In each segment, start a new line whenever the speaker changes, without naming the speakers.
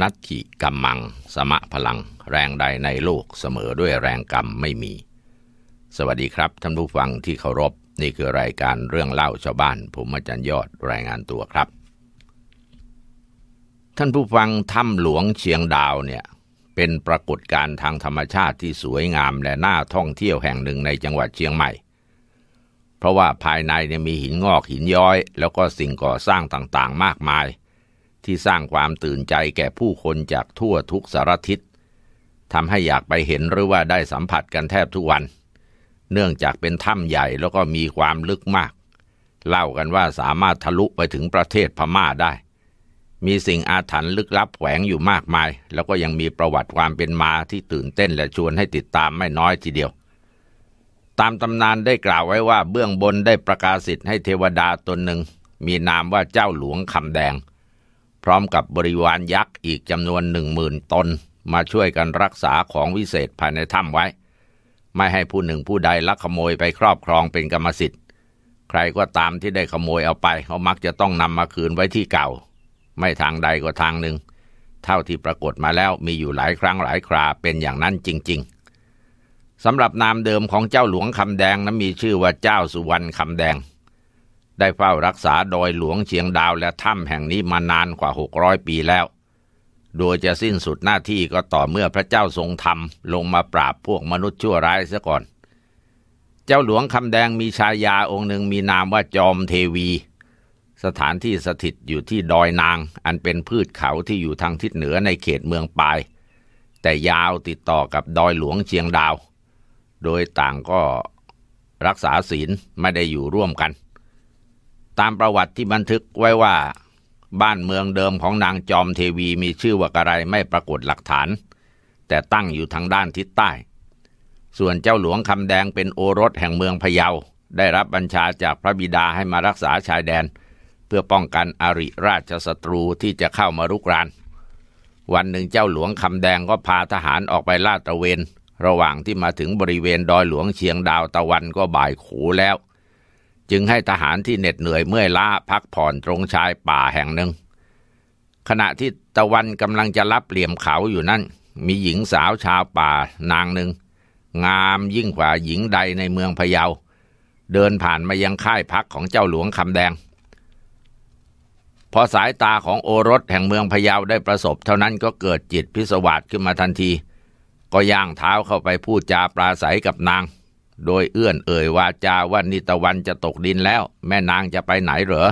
นัตถิกัมมังสมะพลังแรงใดในโลก เสมอด้วยแรงกรรมไม่มี สวัสดีครับ ท่านผู้ฟังที่เคารพนี่คือรายการเรื่องเล่าชาวบ้านผมอาจารย์ยอดรายงานตัวครับ ท่านผู้ฟังถ้ำหลวงเชียงดาวเนี่ยเป็นปรากฏการณ์ทางธรรมชาติที่สวยงามและน่าท่องเที่ยวแห่งหนึ่งในจังหวัดเชียงใหม่ เพราะว่าภายในเนี่ยมีหินงอกหินย้อย แล้วก็สิ่งก่อสร้างต่างๆมากมายที่สร้างความตื่นใจแก่ผู้คนจากทั่วทุกสารทิศทำให้อยากไปเห็นหรือว่าได้สัมผัสกันแทบทุกวัน เนื่องจากเป็นถ้ำใหญ่แล้วก็มีความลึกมาก เล่ากันว่าสามารถทะลุไปถึงประเทศพม่าได้ มีสิ่งอาถรรพ์ลึกลับแฝงอยู่มากมาย แล้วก็ยังมีประวัติความเป็นมาที่ตื่นเต้นและชวนให้ติดตามไม่น้อยทีเดียว ตามตำนานได้กล่าวไว้ว่าเบื้องบนได้ประกาศสิทธิ์ให้เทวดาตนหนึ่ง มีนามว่าเจ้าหลวงคำแดงร้อมกับบริวารยักษ์อีกจำนวนหนึ่งหมื่นตนมาช่วยกันรักษาของวิเศษภายในถ้ำไว้ ไม่ให้ผู้หนึ่งผู้ใดลักขโมยไปครอบครองเป็นกรรมสิทธิ์ใครก็ตามที่ได้ขโมยเอาไปเขามักจะต้องนำมาคืนไว้ที่เก่า ไม่ทางใดก็ทางหนึ่ง เท่าที่ปรากฏมาแล้วมีอยู่หลายครั้งหลายคราเป็นอย่างนั้นจริงๆสำหรับนามเดิมของเจ้าหลวงคำแดงนั้นมีชื่อว่าเจ้าสุวรรณคำแดงได้เฝ้ารักษาดอยหลวงเชียงดาวและถ้ำแห่งนี้มานานกว่าหกร้อยปีแล้ว โดยจะสิ้นสุดหน้าที่ก็ต่อเมื่อพระเจ้าทรงธรรมลงมาปราบพวกมนุษย์ชั่วร้ายซะก่อน เจ้าหลวงคำแดงมีชายาองค์หนึ่งมีนามว่าจอมเทวี สถานที่สถิตอยู่ที่ดอยนาง อันเป็นพืชเขาที่อยู่ทางทิศเหนือในเขตเมืองปาย แต่ยาวติดต่อกับดอยหลวงเชียงดาว โดยต่างก็รักษาศีลไม่ได้อยู่ร่วมกันตามประวัติที่บันทึกไว้ว่าบ้านเมืองเดิมของนางจอมเทวีมีชื่อว่ากะไรไม่ปรากฏหลักฐาน แต่ตั้งอยู่ทางด้านทิศใต้ ส่วนเจ้าหลวงคำแดงเป็นโอรสแห่งเมืองพะเยาได้รับบัญชาจากพระบิดาให้มารักษาชายแดน เพื่อป้องกันอริราชศัตรูที่จะเข้ามารุกราน วันหนึ่งเจ้าหลวงคำแดงก็พาทหารออกไปลาดตระเวนระหว่างที่มาถึงบริเวณดอยหลวงเชียงดาวตะวันก็บ่ายขูแล้วจึงให้ทหารที่เหน็ดเหนื่อยเมื่อยล้าพักผ่อนตรงชายป่าแห่งหนึ่ง ขณะที่ตะวันกำลังจะรับเหลี่ยมเขาอยู่นั้นมีหญิงสาวชาวป่านางหนึ่ง งามยิ่งกว่าหญิงใดในเมืองพะเยา เดินผ่านมายังค่ายพักของเจ้าหลวงคำแดง พอสายตาของโอรสแห่งเมืองพะเยาได้ประสบเท่านั้นก็เกิดจิตพิสวาสขึ้นมาทันที ก็ย่างเท้าเข้าไปพูดจาปราศัยกับนางโดยเอื้อนเอ่ยวาจาว่านิตะวันจะตกดินแล้ว แม่นางจะไปไหนเหรอ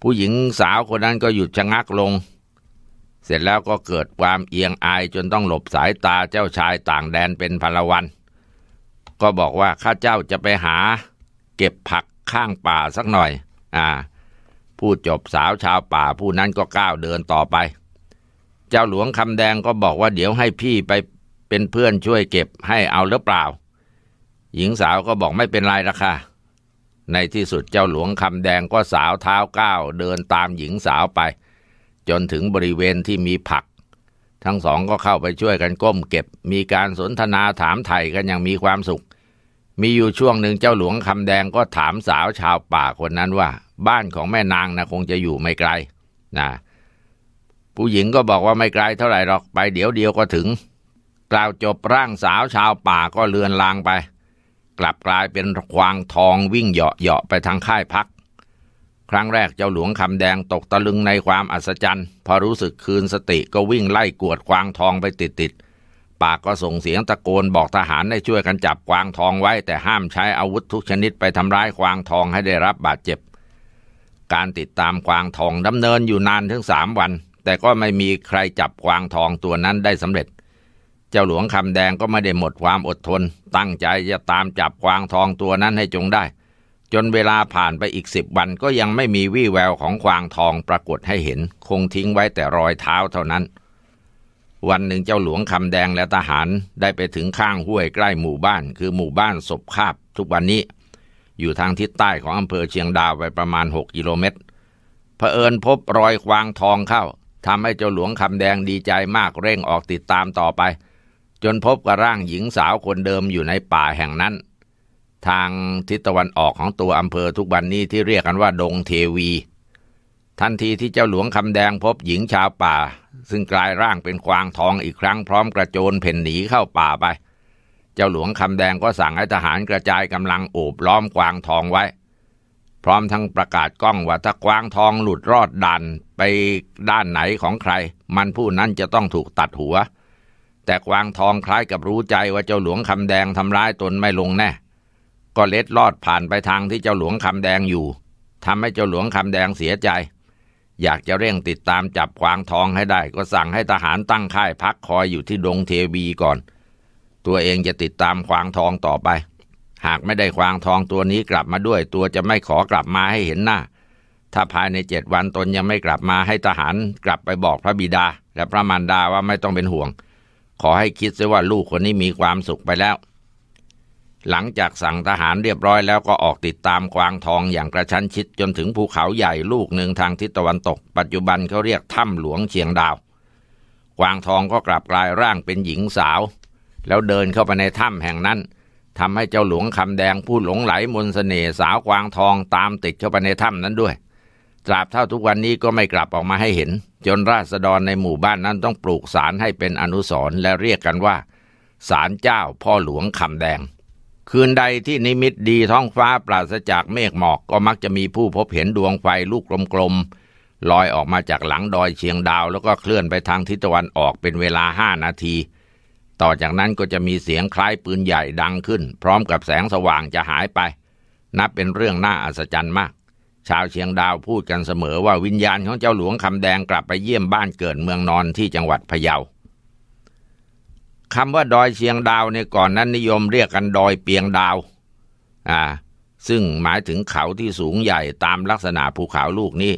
ผู้หญิงสาวคนนั้นก็หยุดชะงักลง เสร็จแล้วก็เกิดความเอียงอายจนต้องหลบสายตาเจ้าชายต่างแดนเป็นพลวัน ก็บอกว่าข้าเจ้าจะไปหาเก็บผักข้างป่าสักหน่อย อ่าพูดจบสาวชาวป่าผู้นั้นก็ก้าวเดินต่อไป เจ้าหลวงคำแดงก็บอกว่าเดี๋ยวให้พี่ไปเป็นเพื่อนช่วยเก็บให้เอาหรือเปล่าหญิงสาวก็บอกไม่เป็นไรละค่ะ ในที่สุดเจ้าหลวงคำแดงก็สาวเท้าก้าวเดินตามหญิงสาวไป จนถึงบริเวณที่มีผัก ทั้งสองก็เข้าไปช่วยกันก้มเก็บมีการสนทนาถามไถ่กันอย่างมีความสุข มีอยู่ช่วงหนึ่งเจ้าหลวงคำแดงก็ถามสาวชาวป่าคนนั้นว่า บ้านของแม่นางนะคงจะอยู่ไม่ไกลนะผู้หญิงก็บอกว่าไม่ไกลเท่าไหร่หรอกไป เดี๋ยวเดียวก็ถึงกล่าวจบร่างสาวชาวป่าก็เลือนลางไปกลับกลายเป็นควางทองวิ่งเหาะเหาะไปทางค่ายพัก ครั้งแรก เจ้าหลวงคำแดงตกตะลึงในความอัศจรรย์ พอรู้สึกคืนสติก็วิ่งไล่กวดควางทองไปติดติดปากก็ส่งเสียงตะโกนบอกทหารให้ช่วยกันจับควางทองไว้ แต่ห้ามใช้อาวุธทุกชนิดไปทำร้ายควางทองให้ได้รับบาดเจ็บ การติดตามควางทองดำเนินอยู่นานถึงสามวัน แต่ก็ไม่มีใครจับควางทองตัวนั้นได้สำเร็จจ้าหลวงคำแดงก็ไม่ได้หมดความอดทน ตั้งใจจะตามจับกวางทองตัวนั้นให้จงได้ จนเวลาผ่านไปอีกสิบวันก็ยังไม่มีวี่แววของกวางทองปรากฏให้เห็น คงทิ้งไว้แต่รอยเท้าเท่านั้น วันหนึ่งเจ้าหลวงคำแดงและทหารได้ไปถึงข้างห้วยใกล้หมู่บ้านคือหมู่บ้านศพคาบทุกวันนี้ อยู่ทางทิศใต้ของอำเภอเชียงดาวไปประมาณ6กิโลเมตรเผอิญพบรอยควางทองเข้าทำให้เจ้าหลวงคำแดงดีใจมากเร่งออกติดตามต่อไปจนพบกับร่างหญิงสาวคนเดิมอยู่ในป่าแห่งนั้น ทางทิศตะวันออกของตัวอำเภอทุกวันนี้ที่เรียกกันว่าดงเทวี ทันทีที่เจ้าหลวงคำแดงพบหญิงชาวป่า ซึ่งกลายร่างเป็นกวางทองอีกครั้งพร้อมกระโจนเพ่นหนีเข้าป่าไป เจ้าหลวงคำแดงก็สั่งให้ทหารกระจายกำลังโอบล้อมกวางทองไว้ พร้อมทั้งประกาศกล้องว่าถ้ากวางทองหลุดรอดดันไปด้านไหนของใคร มันผู้นั้นจะต้องถูกตัดหัวเแต่กวางทองคล้ายกับรู้ใจว่าเจ้าหลวงคำแดงทำร้ายตนไม่ลงแน่ ก็เล็ดลอดผ่านไปทางที่เจ้าหลวงคำแดงอยู่ทำให้เจ้าหลวงคำแดงเสียใจ อยากจะเร่งติดตามจับกวางทองให้ได้ ก็สั่งให้ทหารตั้งค่ายพักคอยอยู่ที่ดงเทวีก่อน ตัวเองจะติดตามกวางทองต่อไป หากไม่ได้กวางทองตัวนี้กลับมาด้วย ตัวจะไม่ขอกลับมาให้เห็นหน้า ถ้าภายในเจ็ดวันตนยังไม่กลับมาให้ทหาร กลับไปบอกพระบิดา และพระมารดาว่าไม่ต้องเป็นห่วงขอให้คิดซะว่าลูกคนนี้มีความสุขไปแล้ว หลังจากสั่งทหารเรียบร้อยแล้วก็ออกติดตามกวางทองอย่างกระชั้นชิดจนถึงภูเขาใหญ่ลูกหนึ่งทางทิศตะวันตกปัจจุบันเขาเรียกถ้ำหลวงเชียงดาว กวางทองก็กลับกลายร่างเป็นหญิงสาว แล้วเดินเข้าไปในถ้ำแห่งนั้นทำให้เจ้าหลวงคำแดงผู้หลงไหลมนสเสน่ห์สาวกวางทอง ตามติดเข้าไปในถ้ำนั้นด้วยตราบเท่าทุกวันนี้ก็ไม่กลับออกมาให้เห็น จนราษฎรในหมู่บ้านนั้นต้องปลูกสารให้เป็นอนุสรและเรียกกันว่า สารเจ้าพ่อหลวงคำแดง คืนใดที่นิมิตดีท้องฟ้าปราศจากเมฆหมอก ก็มักจะมีผู้พบเห็นดวงไฟลูกกลมๆลอยออกมาจากหลังดอยเชียงดาวแล้วก็เคลื่อนไปทางทิศตะวันออกเป็นเวลาห้านาที ต่อจากนั้นก็จะมีเสียงคล้ายปืนใหญ่ดังขึ้น พร้อมกับแสงสว่างจะหายไป นับเป็นเรื่องน่าอัศจรรย์มากชาวเชียงดาวพูดกันเสมอว่าวิญญาณของเจ้าหลวงคำแดงกลับไปเยี่ยมบ้านเกิดเมืองนอนที่จังหวัดพะเยาคำว่าดอยเชียงดาวในก่อนนั้นนิยมเรียกกันดอยเปียงดาว อ่า ซึ่งหมายถึงเขาที่สูงใหญ่ตามลักษณะภูเขาลูกนี้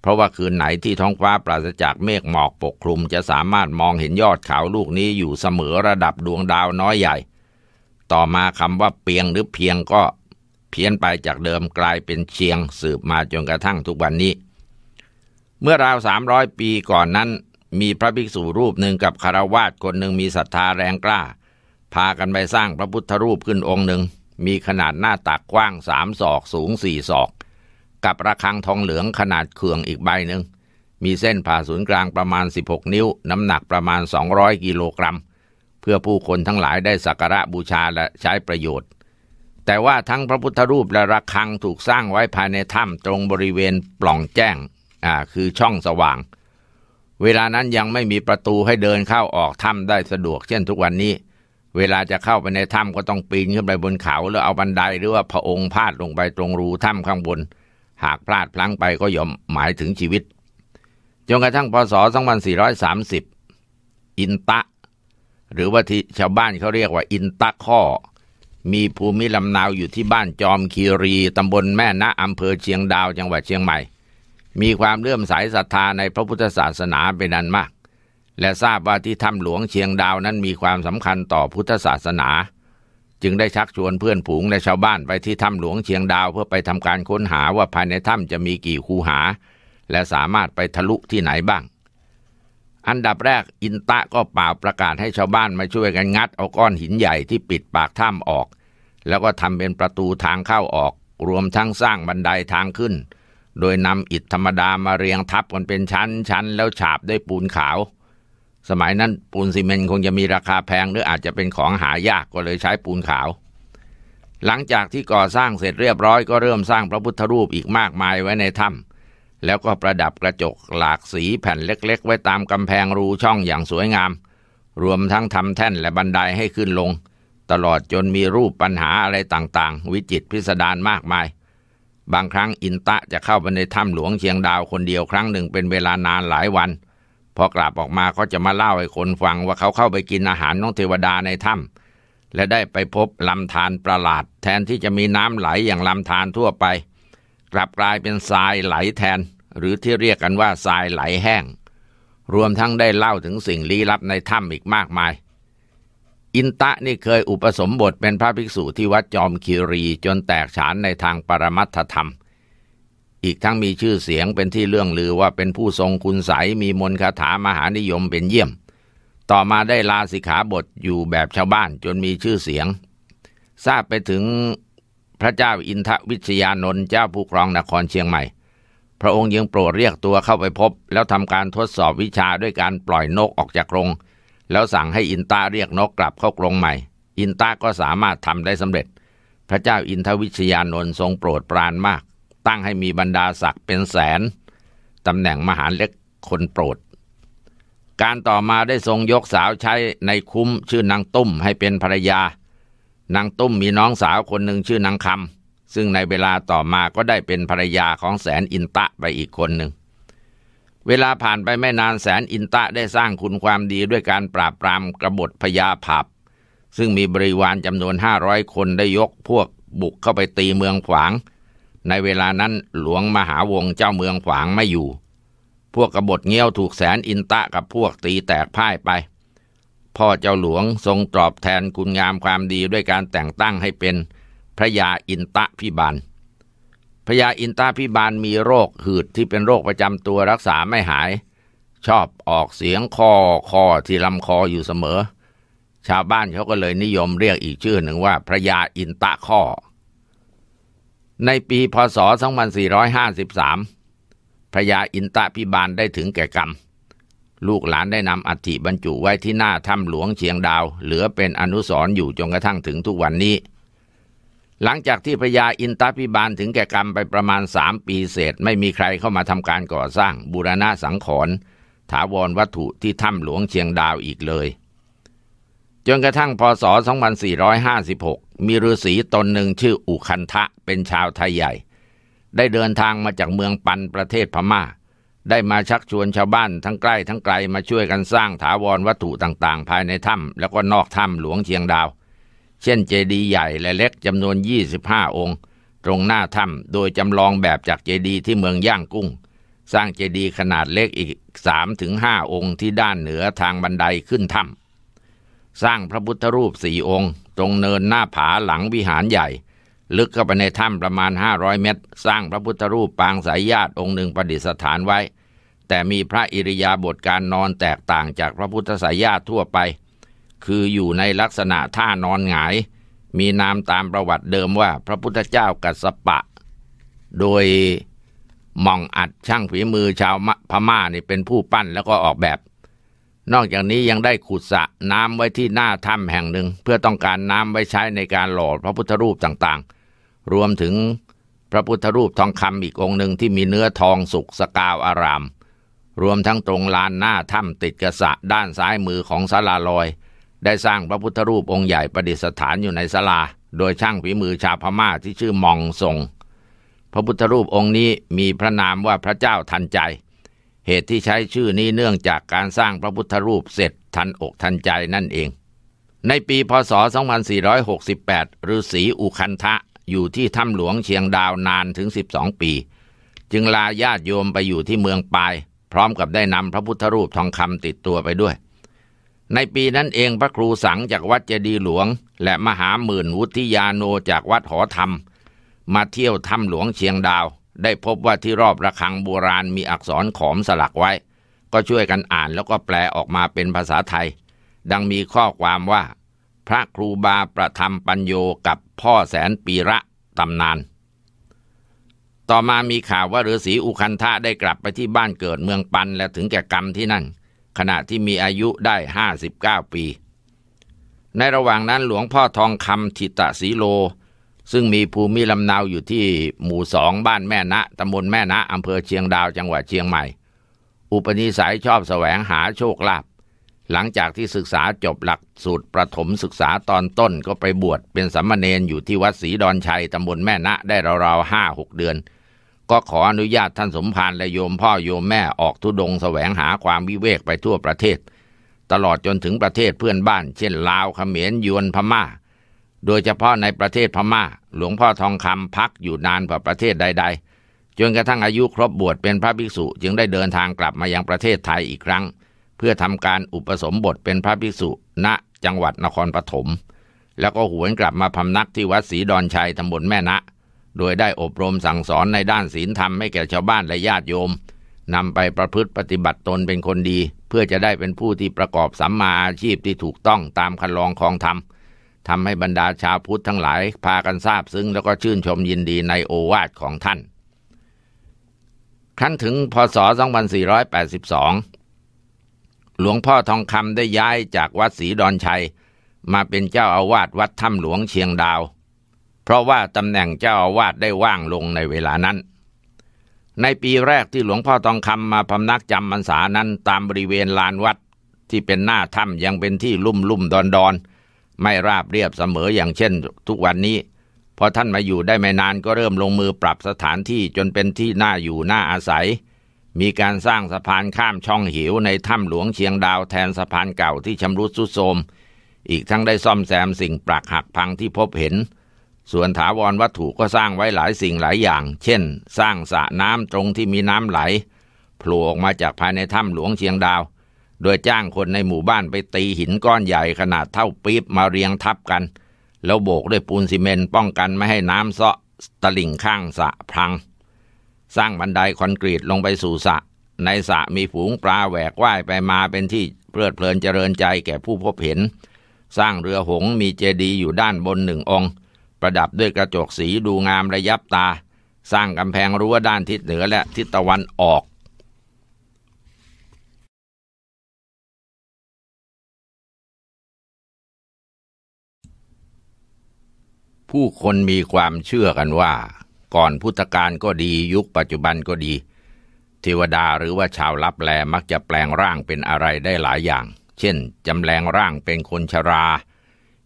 เพราะว่าคืนไหนที่ท้องฟ้าปราศจากเมฆหมอกปกคลุมจะสามารถมองเห็นยอดเขาลูกนี้อยู่เสมอระดับดวงดาวน้อยใหญ่ ต่อมาคำว่าเปียงหรือเพียงก็เพี้ยนไปจากเดิมกลายเป็นเชียงสืบมาจนกระทั่งทุกวันนี้ เมื่อราวสามร้อยปีก่อนนั้นมีพระภิกษุรูปหนึ่งกับคารวาสคนหนึ่งมีศรัทธาแรงกล้า พากันไปสร้างพระพุทธรูปขึ้นองค์หนึ่ง มีขนาดหน้าตักกว้างสามศอกสูงสี่ศอก กับระฆังทองเหลืองขนาดเขื่องอีกใบหนึ่ง มีเส้นผ่าศูนย์กลางประมาณ 16 นิ้ว น้ำหนักประมาณ 200 กิโลกรัม เพื่อผู้คนทั้งหลายได้สักการะบูชาและใช้ประโยชน์แต่ว่าทั้งพระพุทธรูปและระฆังถูกสร้างไว้ภายในถ้ำตรงบริเวณปล่องแจ้งอ่าคือช่องสว่าง เวลานั้นยังไม่มีประตูให้เดินเข้าออกถ้ำได้สะดวกเช่นทุกวันนี้ เวลาจะเข้าไปในถ้ำก็ต้องปีนขึ้นไปบนเขาแล้วเอาบันไดหรือว่าพระองค์พาดลงไปตรงรูถ้ำข้างบน หากพลาดพลั้งไปก็ย่อมหมายถึงชีวิตจนกระทั่งพศ 2430 อินตะ หรือว่าที่ชาวบ้านเขาเรียกว่าอินตะข้อมีภูมิลำนาวอยู่ที่บ้านจอมคีรีตำบลแม่นะอำเภอเชียงดาวจังหวัดเชียงใหม่ มีความเลื่อมใสศรัทธาในพระพุทธศาสนาเป็นอันมาก และทราบว่าที่ถ้ำหลวงเชียงดาวนั้นมีความสำคัญต่อพุทธศาสนา จึงได้ชักชวนเพื่อนผูงและชาวบ้านไปที่ถ้ำหลวงเชียงดาวเพื่อไปทำการค้นหาว่าภายในถ้ำจะมีกี่คูหา และสามารถไปทะลุที่ไหนบ้างอันดับแรกอินตะก็ป่าประกาศให้ชาวบ้านมาช่วยกันงัดเอาก้อนหินใหญ่ที่ปิดปากถ้ำออก แล้วก็ทำเป็นประตูทางเข้าออก รวมทั้งสร้างบันไดทางขึ้น โดยนำอิฐธรรมดามาเรียงทับกันเป็นชั้นชั้นแล้วฉาบด้วยปูนขาว สมัยนั้นปูนซีเมนต์คงจะมีราคาแพงหรืออาจจะเป็นของหายากก็เลยใช้ปูนขาว หลังจากที่ก่อสร้างเสร็จเรียบร้อยก็เริ่มสร้างพระพุทธรูปอีกมากมายไว้ในถ้ำแล้วก็ประดับกระจกหลากสีแผ่นเล็กๆ ไว้ตามกำแพงรูช่องอย่างสวยงาม รวมทั้งทำแท่นและบันไดให้ขึ้นลง ตลอดจนมีรูปปัญหาอะไรต่างๆ วิจิตพิสดารมากมาย บางครั้งอินตะจะเข้าไปในถ้ำหลวงเชียงดาวคนเดียวครั้งหนึ่งเป็นเวลานานหลายวัน พอกลับออกมาก็จะมาเล่าให้คนฟัง ว่าเขาเข้าไปกินอาหารน้องเทวดาในถ้ำและได้ไปพบลำธารประหลาด แทนที่จะมีน้ำไหลอย่างลำธารทั่วไปกลับกลายเป็นทรายไหลแทน หรือที่เรียกกันว่าทรายไหลแห้ง รวมทั้งได้เล่าถึงสิ่งลี้ลับในถ้ำอีกมากมาย อินตะนี่เคยอุปสมบทเป็นพระภิกษุที่วัดจอมคีรีจนแตกฉานในทางปรมัตถธรรม อีกทั้งมีชื่อเสียงเป็นที่เรื่องลือว่าเป็นผู้ทรงคุณใสมีมนคาถามหานิยมเป็นเยี่ยม ต่อมาได้ลาสิกขาบทอยู่แบบชาวบ้านจนมีชื่อเสียง ทราบไปถึงพระเจ้าอินทวิชยานนท์เจ้าผู้ครองนครเชียงใหม่ พระองค์ยังโปรดเรียกตัวเข้าไปพบ แล้วทำการทดสอบวิชาด้วยการปล่อยนกออกจากกรง แล้วสั่งให้อินตาเรียกนกกลับเข้ากรงใหม่ อินตาก็สามารถทำได้สำเร็จ พระเจ้าอินทวิชยานนท์ทรงโปรดปรานมาก ตั้งให้มีบรรดาศักดิ์เป็นแสนตำแหน่งมหาเล็กคนโปรด การต่อมาได้ทรงยกสาวใช้ในคุ้มชื่อนางตุ้มให้เป็นภรรยานางตุ้มมีน้องสาวคนหนึ่งชื่อนางคำซึ่งในเวลาต่อมาก็ได้เป็นภรรยาของแสนอินตะไปอีกคนหนึ่งเวลาผ่านไปไม่นานแสนอินตะได้สร้างคุณความดีด้วยการปราบปรามกบฏพญาผับซึ่งมีบริวารจำนวนห้าร้อยคนได้ยกพวกบุกเข้าไปตีเมืองขวาง ในเวลานั้นหลวงมหาวงเจ้าเมืองขวางไม่อยู่ พวกกบฏเงี้ยวถูกแสนอินตะกับพวกตีแตกพ่ายไปพ่อเจ้าหลวงทรงตอบแทนคุณงามความดีด้วยการแต่งตั้งให้เป็นพระยาอินตะพิบาลพระยาอินตะพิบาลมีโรคหืดที่เป็นโรคประจำตัวรักษาไม่หาย ชอบออกเสียงคอคอที่ลำคออยู่เสมอ ชาวบ้านเขาก็เลยนิยมเรียกอีกชื่อหนึ่งว่าพระยาอินตะข้อในปีพศ2453พระยาอินตะพิบาลได้ถึงแก่กรรมลูกหลานได้นำอัฐิบรรจุไว้ที่หน้าถ้ำหลวงเชียงดาว เหลือเป็นอนุสรณ์อยู่จนกระทั่งถึงทุกวันนี้ หลังจากที่พญาอินทพิบาลถึงแก่กรรมไปประมาณสามปีเศษไม่มีใครเข้ามาทำการก่อสร้างบูรณะสังขรณ์ถาวรวัตถุที่ถ้ำหลวงเชียงดาวอีกเลย จนกระทั่งพศ 2456 มีฤาษีตนหนึ่งชื่ออุคันทะเป็นชาวไทยใหญ่ได้เดินทางมาจากเมืองปันประเทศพมา่าได้มาชักชวนชาวบ้านทั้งใกล้ทั้งไกลมาช่วยกันสร้างถาวรวัตถุต่างๆ ภายในถ้ำแล้วก็นอกถ้ำหลวงเชียงดาว เช่นเจดีย์ใหญ่และเล็กจำนวน 25 องค์ตรงหน้าถ้ำโดยจำลองแบบจากเจดีย์ที่เมืองย่างกุ้ง สร้างเจดีย์ขนาดเล็กอีก 3-5 องค์ที่ด้านเหนือทางบันไดขึ้นถ้ำสร้างพระพุทธรูปสี่องค์ ตรงเนินหน้าผาหลังวิหารใหญ่ ลึกเข้าไปในถ้ำประมาณ 500 เมตร สร้างพระพุทธรูปปางสายญาติองค์หนึ่งประดิษฐานไว้แต่มีพระอิริยาบถการนอนแตกต่างจากพระพุทธสายาทั่วไป คืออยู่ในลักษณะท่านอนหงาย มีนามตามประวัติเดิมว่าพระพุทธเจ้ากัสปะ โดยหม่องอัดช่างฝีมือชาวพม่านี่เป็นผู้ปั้นแล้วก็ออกแบบ นอกจากนี้ยังได้ขุดสระน้ำไว้ที่หน้าถ้ำแห่งหนึ่ง เพื่อต้องการน้ำไว้ใช้ในการหล่อพระพุทธรูปต่างๆ รวมถึงพระพุทธรูปทองคำอีกองหนึ่งที่มีเนื้อทองสุกสกาวอารามรวมทั้งตรงลานหน้าถ้ำติดกระสะด้านซ้ายมือของศาลาลอย ได้สร้างพระพุทธรูปองค์ใหญ่ประดิษฐานอยู่ในศาลา โดยช่างฝีมือชาวพม่าที่ชื่อมองทรง พระพุทธรูปองค์นี้มีพระนามว่าพระเจ้าทันใจ เหตุที่ใช้ชื่อนี้เนื่องจากการสร้างพระพุทธรูปเสร็จทันอกทันใจนั่นเอง ในปีพศ 2468ฤาษีอุคันทะอยู่ที่ถ้ำหลวงเชียงดาวนานถึง12ปี จึงลาญาติโยมไปอยู่ที่เมืองปายพร้อมกับได้นำพระพุทธรูปทองคำติดตัวไปด้วย ในปีนั้นเองพระครูสังจากวัดเจดีหลวง และมหาหมื่น วุฒิยาโนจากวัดหอธรรม มาเที่ยวถ้ำหลวงเชียงดาว ได้พบว่าที่รอบระฆังโบราณมีอักษรขอมสลักไว้ ก็ช่วยกันอ่านแล้วก็แปลออกมาเป็นภาษาไทย ดังมีข้อความว่าพระครูบาประธรรมปัญโยกับพ่อแสนปีระตำนานต่อมามีข่าวว่าฤาษีอุคันธะได้กลับไปที่บ้านเกิดเมืองปันและถึงแก่กรรมที่นั่น ขณะที่มีอายุได้ห้าสิบเก้าปี ในระหว่างนั้นหลวงพ่อทองคำทิตะสีโล ซึ่งมีภูมิลำเนาอยู่ที่หมู่สองบ้านแม่นะตำบลแม่นะอำเภอเชียงดาวจังหวัดเชียงใหม่ อุปนิสัยชอบแสวงหาโชคลาภหลังจากที่ศึกษาจบหลักสูตรประถมศึกษาตอนต้นก็ไปบวชเป็นสัมมาเนนอยู่ที่วัดศรีดอนชัยตำบลแม่นะได้ราวๆห้าหกเดือนก็ขออนุญาตท่านสมภารและโยมพ่อโยมแม่ออกทุดงแสวงหาความวิเวกไปทั่วประเทศ ตลอดจนถึงประเทศเพื่อนบ้าน เช่นลาวเขมรยวนพม่า โดยเฉพาะในประเทศพม่า หลวงพ่อทองคำพักอยู่นานกว่าประเทศใดๆ จนกระทั่งอายุครบบวชเป็นพระภิกษุจึงได้เดินทางกลับมายังประเทศไทยอีกครั้ง เพื่อทำการอุปสมบทเป็นพระภิกษุ ณจังหวัดนครปฐมแล้วก็หวนกลับมาพำนักที่วัดศรีดอนชัยตำบลแม่นะโดยได้อบรมสั่งสอนในด้านศีลธรรมให้แก่ชาวบ้านและญาติโยม นำไปประพฤติปฏิบัติตนเป็นคนดี เพื่อจะได้เป็นผู้ที่ประกอบสัมมาอาชีพที่ถูกต้องตามคันลองของธรรมทำให้บรรดาชาวพุทธทั้งหลายพากันทราบซึ้งแล้วก็ชื่นชมยินดีในโอวาทของท่านครั้นถึงพศ2482หลวงพ่อทองคำได้ย้ายจากวัดศรีดอนชัย มาเป็นเจ้าอาวาสวัดถ้ำหลวงเชียงดาวเพราะว่าตำแหน่งเจ้าอาวาสได้ว่างลงในเวลานั้น ในปีแรกที่หลวงพ่อทองคำมาพำนักจำพรรษานั้นตามบริเวณลานวัด ที่เป็นหน้าถ้ำยังเป็นที่ลุ่มลุ่มดอนดอนไม่ราบเรียบเสมออย่างเช่นทุกวันนี้พอท่านมาอยู่ได้ไม่นานก็เริ่มลงมือปรับสถานที่จนเป็นที่น่าอยู่น่าอาศัย มีการสร้างสะพานข้ามช่องหิวในถ้ำหลวงเชียงดาวแทนสะพานเก่าที่ชำรุดสุดโทรมอีกทั้งได้ซ่อมแซมสิ่งปรักหักพังที่พบเห็นส่วนถาวรวัตถุก็สร้างไว้หลายสิ่งหลายอย่าง เช่น สร้างสระน้ำตรงที่มีน้ำไหลโผล่ออกมาจากภายในถ้ำหลวงเชียงดาว โดยจ้างคนในหมู่บ้านไปตีหินก้อนใหญ่ขนาดเท่าปี๊บมาเรียงทับกัน แล้วโบกด้วยปูนซีเมนต์ป้องกันไม่ให้น้ำซาะตลิ่งข้างสระพัง สร้างบันไดคอนกรีตลงไปสู่สระในสระมีฝูงปลาแหวกว่ายไปมาเป็นที่เพลิดเพลินเจริญใจแก่ผู้พบเห็น สร้างเรือหงมีเจดีย์อยู่ด้านบนหนึ่งองค์ประดับด้วยกระจกสีดูงามระยับตา สร้างกำแพงรั้วด้านทิศเหนือและทิศตะวันออก ผู้คนมีความเชื่อกันว่าก่อนพุทธกาลก็ดียุคปัจจุบันก็ดีเทวดาหรือว่าชาวลับแลมักจะแปลงร่างเป็นอะไรได้หลายอย่าง เช่นจำแรงร่างเป็นคนชรา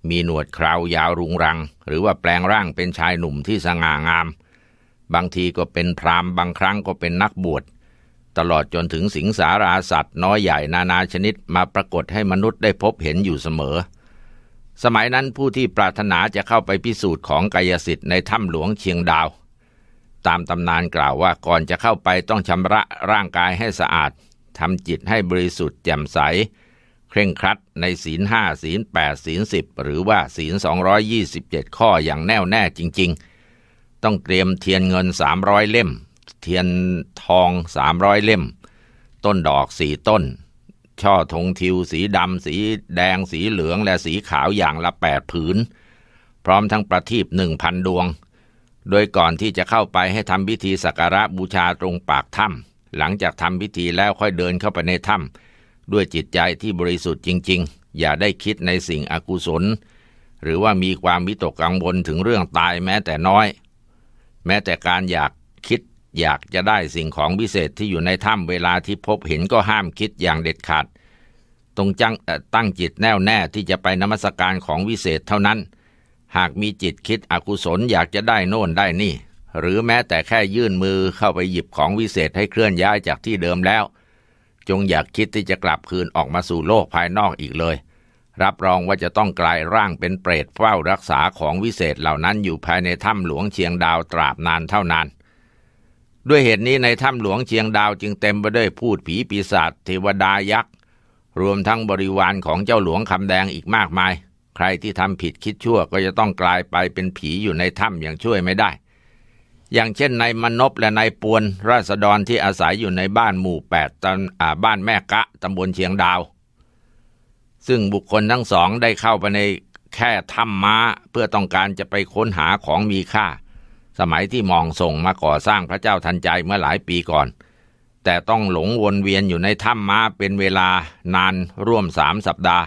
มีหนวดเคราวยาวรุงรัง หรือว่าแปลงร่างเป็นชายหนุ่มที่สง่างาม บางทีก็เป็นพรามบางครั้งก็เป็นนักบวช ตลอดจนถึงสิงสาราสัตว์ น้อยใหญ่นานาชนิดมาปรากฏให้มนุษย์ได้พบเห็นอยู่เสมอ สมัยนั้นผู้ที่ปรารถนาจะเข้าไปพิสูจน์ของกายสิทธิ์ในถ้ำหลวงเชียงดาว ตามตำนานกล่าวว่าก่อนจะเข้าไปต้องชำระร่างกายให้สะอาดทำจิตให้บริสุทธิ์แจ่มใสเคร่งครัดในศีลห้าศีลแปดศีลสิบหรือว่าศีลสองยี่สิบเจ็ดข้ออย่างแน่วแน่จริงๆ ต้องเตรียมเทียนเงินสามร้อยเล่ม เทียนทองสามร้อยเล่ม ต้นดอกสี่ต้น ช่อธงทิวสีดำสีแดงสีเหลืองและสีขาวอย่างละแปดผืนพร้อมทั้งประทีปหนึ่งพันดวง โดยก่อนที่จะเข้าไปให้ทำพิธีสักการะบูชาตรงปากถ้ำหลังจากทำพิธีแล้วค่อยเดินเข้าไปในถ้ำด้วยจิตใจที่บริสุทธิ์จริง ๆ อย่าได้คิดในสิ่งอกุศล หรือว่ามีความมิตกกังวลถึงเรื่องตายแม้แต่น้อย แม้แต่การอยากคิดอยากจะได้สิ่งของพิเศษที่อยู่ในถ้ำเวลาที่พบเห็นก็ห้ามคิดอย่างเด็ดขาดตรงจังตั้งจิตแน่วแน่ที่จะไปนมัสการของวิเศษเท่านั้น หากมีจิตคิดอกุศลอยากจะได้โน่นได้นี่ หรือแม้แต่แค่ยื่นมือเข้าไปหยิบของวิเศษให้เคลื่อนย้ายจากที่เดิมแล้วจงอย่าคิดที่จะกลับคืนออกมาสู่โลกภายนอกอีกเลย รับรองว่าจะต้องกลายร่างเป็นเปรตเฝ้ารักษาของวิเศษเหล่านั้นอยู่ภายในถ้ำหลวงเชียงดาวตราบนานเท่านานด้วยเหตุนี้ในถ้ำหลวงเชียงดาวจึงเต็มไปด้วยพูดผีปีศาจเทวดายักษ์ รวมทั้งบริวารของเจ้าหลวงคำแดงอีกมากมาย ใครที่ทำผิดคิดชั่วก็จะต้องกลายไปเป็นผีอยู่ในถ้ำอย่างช่วยไม่ได้อย่างเช่นในมนบและในปวนราษฎรที่อาศัยอยู่ในบ้านหมู่แปดตำบ้านแม่กะตำบลเชียงดาว ซึ่งบุคคลทั้งสองได้เข้าไปในแค่ถ้ำม้าเพื่อต้องการจะไปค้นหาของมีค่า สมัยที่มองส่งมาก่อสร้างพระเจ้าทันใจเมื่อหลายปีก่อน แต่ต้องหลงวนเวียนอยู่ในถ้ำม้าเป็นเวลานานร่วมสามสัปดาห์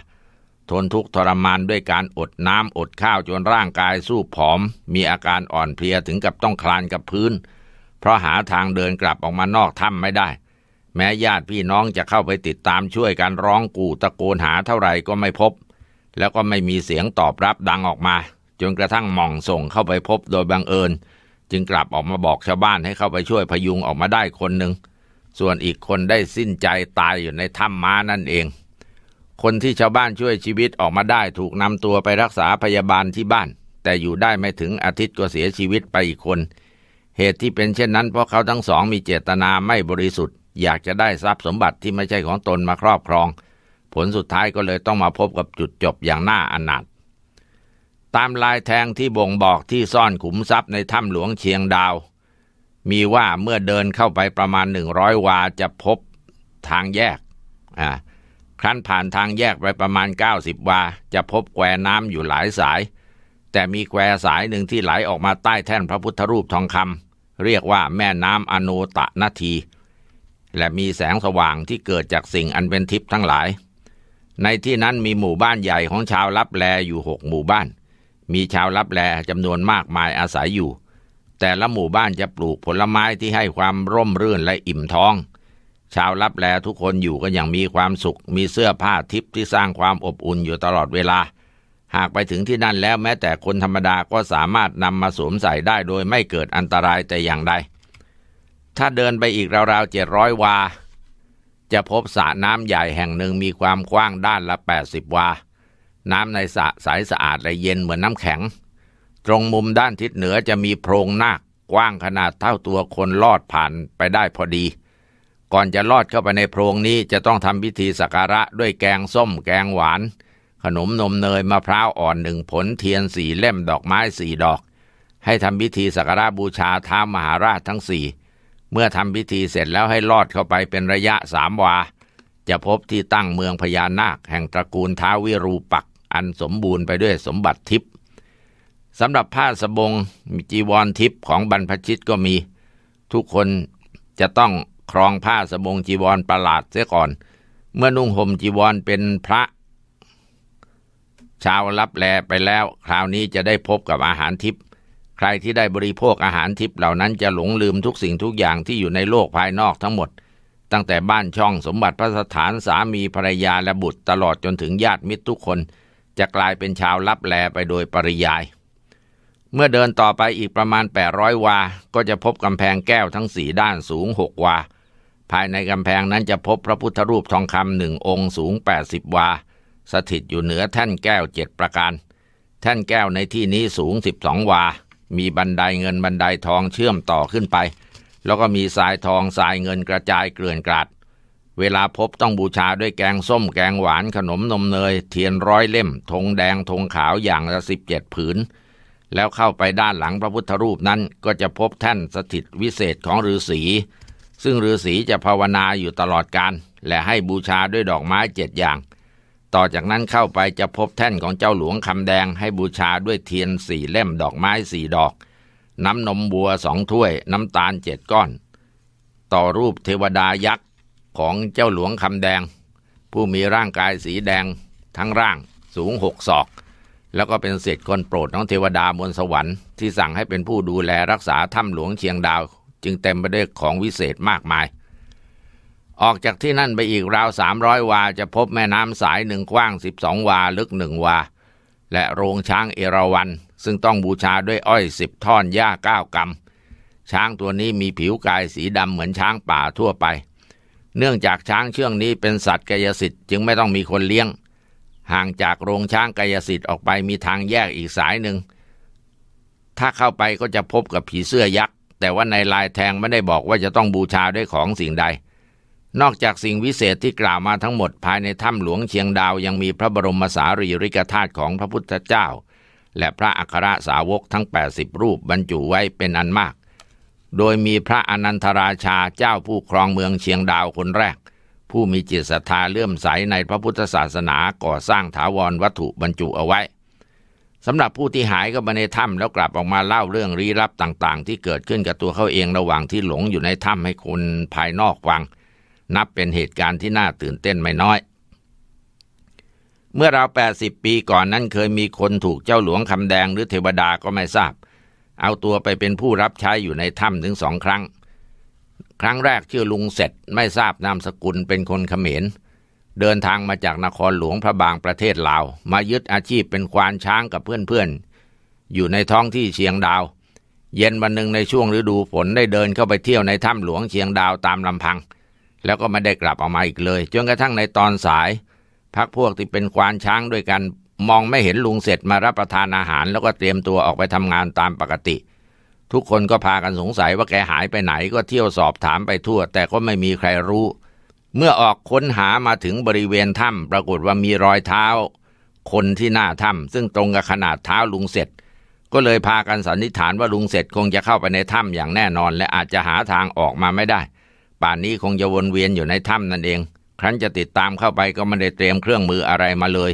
ทนทุกข์ทรมานด้วยการอดน้ำอดข้าว จนร่างกายสู้ผอม มีอาการอ่อนเพลียถึงกับต้องคลานกับพื้น เพราะหาทางเดินกลับออกมานอกถ้ำไม่ได้ แม้ญาติพี่น้องจะเข้าไปติดตามช่วยกันร้องกู่ตะโกนหาเท่าไหร่ก็ไม่พบ แล้วก็ไม่มีเสียงตอบรับดังออกมา จนกระทั่งหม่องส่งเข้าไปพบโดยบังเอิญ จึงกลับออกมาบอกชาวบ้านให้เข้าไปช่วยพยุงออกมาได้คนหนึ่งส่วนอีกคนได้สิ้นใจตายอยู่ในถ้ำม้านั่นเองคนที่ชาวบ้านช่วยชีวิตออกมาได้ถูกนำตัวไปรักษาพยาบาลที่บ้าน แต่อยู่ได้ไม่ถึงอาทิตย์ก็เสียชีวิตไปอีกคน เหตุที่เป็นเช่นนั้นเพราะเขาทั้งสองมีเจตนาไม่บริสุทธิ์อยากจะได้ทรัพย์สมบัติที่ไม่ใช่ของตนมาครอบครอง ผลสุดท้ายก็เลยต้องมาพบกับจุดจบอย่างน่าอนาถตามลายแทงที่บ่งบอกที่ซ่อนขุมทรัพย์ในถ้ำหลวงเชียงดาว มีว่าเมื่อเดินเข้าไปประมาณหนึ่งร้อยวาจะพบทางแยกอ่าครั้นผ่านทางแยกไปประมาณ 90 วาจะพบแควน้ำอยู่หลายสาย แต่มีแควสายหนึ่งที่ไหลออกมาใต้แท่นพระพุทธรูปทองคำเรียกว่าแม่น้ำอนุตะนาที และมีแสงสว่างที่เกิดจากสิ่งอันเป็นทิพย์ทั้งหลาย ในที่นั้นมีหมู่บ้านใหญ่ของชาวลับแลอยู่หกหมู่บ้าน มีชาวลับแลจำนวนมากมายอาศัยอยู่ แต่ละหมู่บ้านจะปลูกผลไม้ที่ให้ความร่มรื่นและอิ่มท้องชาวรับแลทุกคนอยู่กันอย่างมีความสุขมีเสื้อผ้าทิพย์ที่สร้างความอบอุ่นอยู่ตลอดเวลา หากไปถึงที่นั่นแล้วแม้แต่คนธรรมดาก็สามารถนำมาสวมใส่ได้โดยไม่เกิดอันตรายแต่อย่างใดถ้าเดินไปอีกราวๆเจ็ดร้อยวาจะพบสระน้ำใหญ่แห่งหนึ่งมีความกว้างด้านละ 80 วา น้ำในสระใสสะอาดและเย็นเหมือนน้ำแข็ง ตรงมุมด้านทิศเหนือจะมีโพรงนาคกว้างขนาดเท่าตัวคนลอดผ่านไปได้พอดีก่อนจะลอดเข้าไปในโพรงนี้ จะต้องทำพิธีสักการะด้วยแกงส้มแกงหวาน ขนมนมเนยมะพร้าวอ่อนหนึ่งผลเทียนสี่เล่มดอกไม้สี่ดอก ให้ทำพิธีสักการะบูชาท้ามหาราชทั้งสี่เมื่อทำพิธีเสร็จแล้วให้ลอดเข้าไปเป็นระยะสามวา จะพบที่ตั้งเมืองพญานาคแห่งตระกูลท้าวิรูปัก อันสมบูรณ์ไปด้วยสมบัติทิพย์สำหรับผ้าสบงจีวรทิพย์ของบรรพชิตก็มี ทุกคนจะต้องครองผ้าสบงจีวรประหลาดเสียก่อน เมื่อนุ่งห่มจีวรเป็นพระ ชาวรับแลไปแล้วคราวนี้จะได้พบกับอาหารทิพย์ใครที่ได้บริโภคอาหารทิพย์เหล่านั้นจะหลงลืมทุกสิ่งทุกอย่างที่อยู่ในโลกภายนอกทั้งหมด ตั้งแต่บ้านช่องสมบัติพระสถานสามีภรรยาและบุตรตลอดจนถึงญาติมิตรทุกคน จะกลายเป็นชาวรับแลไปโดยปริยายเมื่อเดินต่อไปอีกประมาณ 800 วา ก็จะพบกำแพงแก้วทั้งสี่ด้านสูง 6 วา ภายในกำแพงนั้นจะพบพระพุทธรูปทองคำหนึ่งองค์สูง 80 วา สถิตอยู่เหนือแท่นแก้วเจ็ดประการแท่นแก้วในที่นี้สูง 12 วา มีบันไดเงินบันไดทองเชื่อมต่อขึ้นไป แล้วก็มีสายทองสายเงินกระจายเกลื่อนกลาด เวลาพบต้องบูชาด้วยแกงส้มแกงหวานขนมนมเนยเทียนร้อยเล่มธงแดงธงขาวอย่างละสิบเจ็ดผืนแล้วเข้าไปด้านหลังพระพุทธรูปนั้นก็จะพบแท่นสถิตวิเศษของฤาษีซึ่งฤาษีจะภาวนาอยู่ตลอดการ และให้บูชาด้วยดอกไม้เจ็ดอย่าง ต่อจากนั้นเข้าไปจะพบแท่นของเจ้าหลวงคำแดงให้บูชาด้วยเทียนสี่เล่มดอกไม้สี่ดอก น้ำนมบัวสองถ้วยน้ำตาลเจ็ดก้อน ต่อรูปเทวดายักษ์ของเจ้าหลวงคำแดง ผู้มีร่างกายสีแดงทั้งร่างสูงหกศอกแล้วก็เป็นเศษคนโปรดของเทวดาบนสวรรค์ที่สั่งให้เป็นผู้ดูแลรักษาถ้ำหลวงเชียงดาว จึงเต็มไปด้วยของวิเศษมากมาย ออกจากที่นั่นไปอีกราวสามร้อยวา จะพบแม่น้ำสายหนึ่งกว้างสิบองวา ลึกหนึ่งวา และโรงช้างเอราวัน ซึ่งต้องบูชาด้วยอ้อยสิบท่อนหญ้าเก้ากำช้างตัวนี้มีผิวกายสีดำเหมือนช้างป่าทั่วไป เนื่องจากช้างเชื่องนี้เป็นสัตว์กายสิทธิ์จึงไม่ต้องมีคนเลี้ยงห่างจากโรงช้างกายสิทธิ์ออกไปมีทางแยกอีกสายหนึ่ง ถ้าเข้าไปก็จะพบกับผีเสื้อยักษ์ แต่ว่าในลายแทงไม่ได้บอกว่าจะต้องบูชาด้วยของสิ่งใด นอกจากสิ่งวิเศษที่กล่าวมาทั้งหมดภายในถ้ำหลวงเชียงดาวยังมีพระบรมสารีริกธาตุของพระพุทธเจ้า และพระอัครสาวกทั้ง 80 รูปบรรจุไว้เป็นอันมาก โดยมีพระอนันทราชาเจ้าผู้ครองเมืองเชียงดาวคนแรกผู้มีจิตศรัทธาเลื่อมใสในพระพุทธศาสนาก่อสร้างถาวรวัตถุบรรจุเอาไว้สำหรับผู้ที่หายก็าไปในถ้ำแล้วกลับออกมาเล่าเรื่องรี้ลับต่างๆ ที่เกิดขึ้นกับตัวเขาเองระหว่างที่หลงอยู่ในถ้ำให้คนภายนอกฟัง นับเป็นเหตุการณ์ที่น่าตื่นเต้นไม่น้อย เมื่อราวแปดิบปีก่อนนั้นเคยมีคนถูกเจ้าหลวงคำแดงหรือเทวดาก็ไม่ทราบ เอาตัวไปเป็นผู้รับใช้อยู่ในถ้ำถึงสองครั้งครั้งแรกชื่อลุงเสร็จไม่ทราบนามสกุลเป็นคนเขมร เดินทางมาจากนครหลวงพระบางประเทศลาว มายึดอาชีพเป็นควานช้างกับเพื่อนๆ อยู่ในท้องที่เชียงดาว เย็นวันหนึ่งในช่วงฤดูฝนได้เดินเข้าไปเที่ยวในถ้ำหลวงเชียงดาวตามลำพัง แล้วก็ไม่ได้กลับออกมาอีกเลยจนกระทั่งในตอนสาย พักพวกที่เป็นควานช้างด้วยกัน มองไม่เห็นลุงเสร็จมารับประทานอาหารแล้วก็เตรียมตัวออกไปทำงานตามปกติเทุกคนก็พากันสงสัยว่าแกหายไปไหนก็เที่ยวสอบถามไปทั่วแต่ก็ไม่มีใครรู้ เมื่อออกค้นหามาถึงบริเวณถ้ำปรากฏว่ามีรอยเท้า คนที่หน้าถ้ำซึ่งตรงกับขนาดเท้าลุงเสร็จก็เลยพากันสันนิษฐานว่าลุงเสร็จคงจะเข้าไปในถ้ำอย่างแน่นอนและอาจจะหาทางออกมาไม่ได้ ป่านนี้คงจะวนเวียนอยู่ในถ้ำนั่นเองครั้นจะติดตามเข้าไปก็ไม่ได้เตรียมเครื่องมืออะไรมาเลย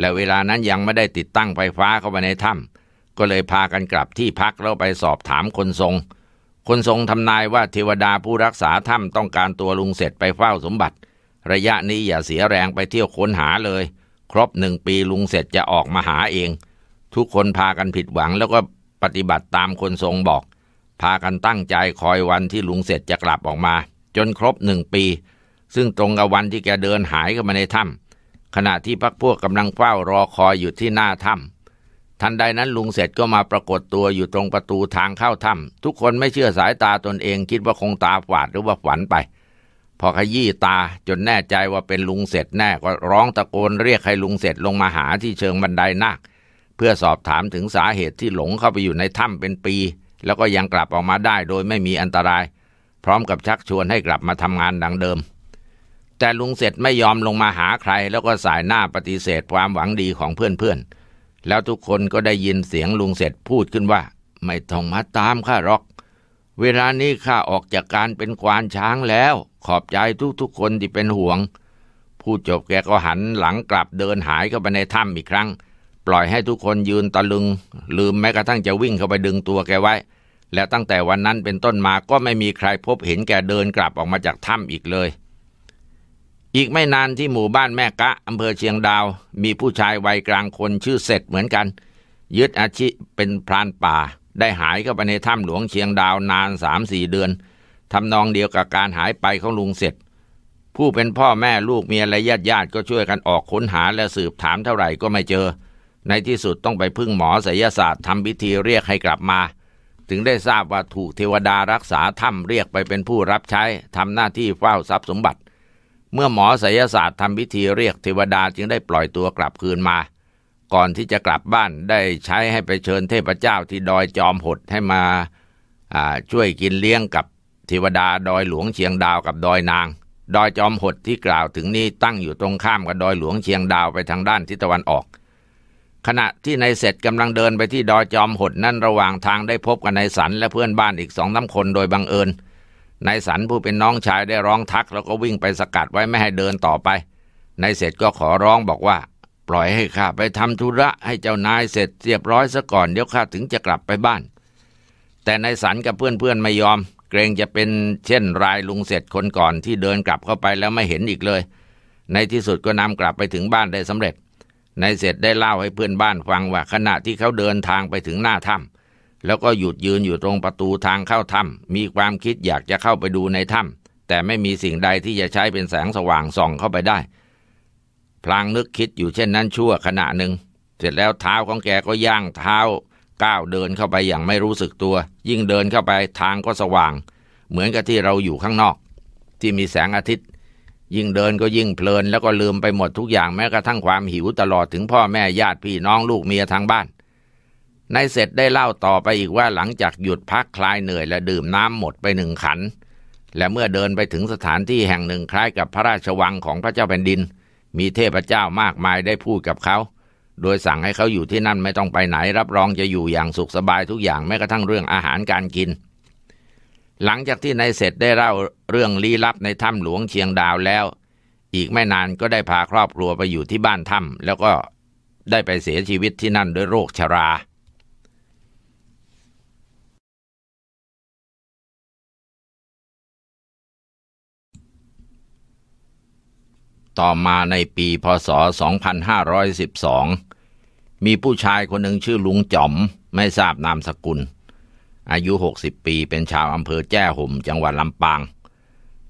และเวลานั้นยังไม่ได้ติดตั้งไฟฟ้าเข้าไปในถ้ำก็เลยพากันกลับที่พักแล้วไปสอบถามคนทรง คนทรงทำนายว่าเทวดาผู้รักษาถ้ำต้องการตัวลุงเสร็จไปเฝ้าสมบัติ ระยะนี้อย่าเสียแรงไปเที่ยวค้นหาเลย ครบหนึ่งปีลุงเสร็จจะออกมาหาเอง ทุกคนพากันผิดหวังแล้วก็ปฏิบัติตามคนทรงบอก พากันตั้งใจคอยวันที่ลุงเสร็จจะกลับออกมา จนครบหนึ่งปี ซึ่งตรงกับวันที่แกเดินหายเข้ามาในถ้ำขณะที่พักพวกกำลังเฝ้ารอคอยอยู่ที่หน้าถ้ำทันใดนั้นลุงเสร็จก็มาปรากฏตัวอยู่ตรงประตูทางเข้าถ้ำ ทุกคนไม่เชื่อสายตาตนเองคิดว่าคงตาฝาดหรือว่าฝันไป พอขยี้ตาจนแน่ใจว่าเป็นลุงเสร็จแน่ก็ร้องตะโกนเรียกให้ลุงเสร็จลงมาหาที่เชิงบันไดนาคเพื่อสอบถามถึงสาเหตุที่หลงเข้าไปอยู่ในถ้ำเป็นปี แล้วก็ยังกลับออกมาได้โดยไม่มีอันตราย พร้อมกับชักชวนให้กลับมาทำงานดังเดิม แต่ลุงเสร็จไม่ยอมลงมาหาใครแล้วก็สายหน้าปฏิเสธความหวังดีของเพื่อนๆแล้วทุกคนก็ได้ยินเสียงลุงเสร็จพูดขึ้นว่า ไม่ต้องมาตามข้าหรอก เวลานี้ข้าออกจากการเป็นควานช้างแล้ว ขอบใจทุกๆคนที่เป็นห่วง พูดจบแกก็หันหลังกลับเดินหายเข้าไปในถ้ำอีกครั้ง ปล่อยให้ทุกคนยืนตะลึงลืมแม้กระทั่งจะวิ่งเข้าไปดึงตัวแกไว้ และตั้งแต่วันนั้นเป็นต้นมาก็ไม่มีใครพบเห็นแกเดินกลับออกมาจากถ้ำอีกเลยอีกไม่นานที่หมู่บ้านแม่กะอำเภอเชียงดาว มีผู้ชายวัยกลางคนชื่อเสร็จเหมือนกัน ยึดอาชีพเป็นพรานป่า ได้หายเข้าไปในถ้ำหลวงเชียงดาวนานสามสี่เดือนทำนองเดียวกับการหายไปของลุงเสร็จ ผู้เป็นพ่อแม่ลูกเมียและญาติญาติก็ช่วยกันออกค้นหาและสืบถามเท่าไหร่ก็ไม่เจอ ในที่สุดต้องไปพึ่งหมอศิยศาสตร์ทำพิธีเรียกให้กลับมา ถึงได้ทราบว่าถูกเทวดารักษาถ้ำเรียกไปเป็นผู้รับใช้ทำหน้าที่เฝ้าทรัพย์สมบัติเมื่อหมอไสยศาสตร์ทำพิธีเรียกเทวดาจึงได้ปล่อยตัวกลับคืนมา ก่อนที่จะกลับบ้านได้ใช้ให้ไปเชิญเทพเจ้าที่ดอยจอมหดให้มาช่วยกินเลี้ยงกับเทวดาดอยหลวงเชียงดาวกับดอยนาง ดอยจอมหดที่กล่าวถึงนี้ ตั้งอยู่ตรงข้าม กับดอยหลวงเชียงดาวไปทางด้านทิศตะวันออก ขณะที่นายเสร็จกำลังเดินไปที่ดอยจอมหดนั่นระหว่างทางได้พบกับนายสันและเพื่อนบ้านอีกสองสาคนโดยบังเอิญเนายสันผู้เป็นน้องชายได้ร้องทักแล้วก็วิ่งไปสกัดไว้ไม่ให้เดินต่อไป นายเสร็จก็ขอร้องบอกว่า ปล่อยให้ข้าไปทำธุระให้เจ้านายเสร็จเรียบร้อยซะก่อนเดี๋ยวข้าถึงจะกลับไปบ้าน แต่นายสันกับเพื่อนๆไม่ยอม เกรงจะเป็นเช่นรายลุงเสร็จคนก่อนที่เดินกลับเข้าไปแล้วไม่เห็นอีกเลย ในที่สุดก็นำกลับไปถึงบ้านได้สำเร็จนายเสร็จได้เล่าให้เพื่อนบ้านฟังว่าขณะที่เขาเดินทางไปถึงหน้าถ้ำแล้วก็หยุดยืนอยู่ตรงประตูทางเข้าถ้ำมีความคิดอยากจะเข้าไปดูในถ้ำแต่ไม่มีสิ่งใดที่จะใช้เป็นแสงสว่างส่องเข้าไปได้ พลางนึกคิดอยู่เช่นนั้นชั่วขณะหนึ่ง เสร็จแล้วเท้าของแกก็ย่าง เท้าก้าวเดินเข้าไปอย่างไม่รู้สึกตัว ยิ่งเดินเข้าไปทางก็สว่าง เหมือนกับที่เราอยู่ข้างนอกที่มีแสงอาทิตย์ ยิ่งเดินก็ยิ่งเพลินแล้วก็ลืมไปหมดทุกอย่างแม้กระทั่งความหิวตลอดถึงพ่อแม่ญาติพี่น้องลูกเมียทางบ้านนายเสร็จได้เล่าต่อไปอีกว่าหลังจากหยุดพักคลายเหนื่อยและดื่มน้ำหมดไปหนึ่งขัน และเมื่อเดินไปถึงสถานที่แห่งหนึ่งคล้ายกับพระราชวังของพระเจ้าแผ่นดิน มีเทพเจ้ามากมายได้พูดกับเขา โดยสั่งให้เขาอยู่ที่นั่นไม่ต้องไปไหนรับรองจะอยู่อย่างสุขสบายทุกอย่างแม้กระทั่งเรื่องอาหารการกิน หลังจากที่นายเสร็จได้เล่าเรื่องลี้ลับในถ้ำหลวงเชียงดาวแล้ว อีกไม่นานก็ได้พาครอบครัวไปอยู่ที่บ้านถ้ำแล้วก็ได้ไปเสียชีวิตที่นั่นด้วยโรคชราต่อมาในปีพศ 2512 มีผู้ชายคนหนึ่งชื่อลุงจอมไม่ทราบนามสกุล อายุ 60 ปีเป็นชาวอำเภอแจ้ห่มจังหวัดลำปาง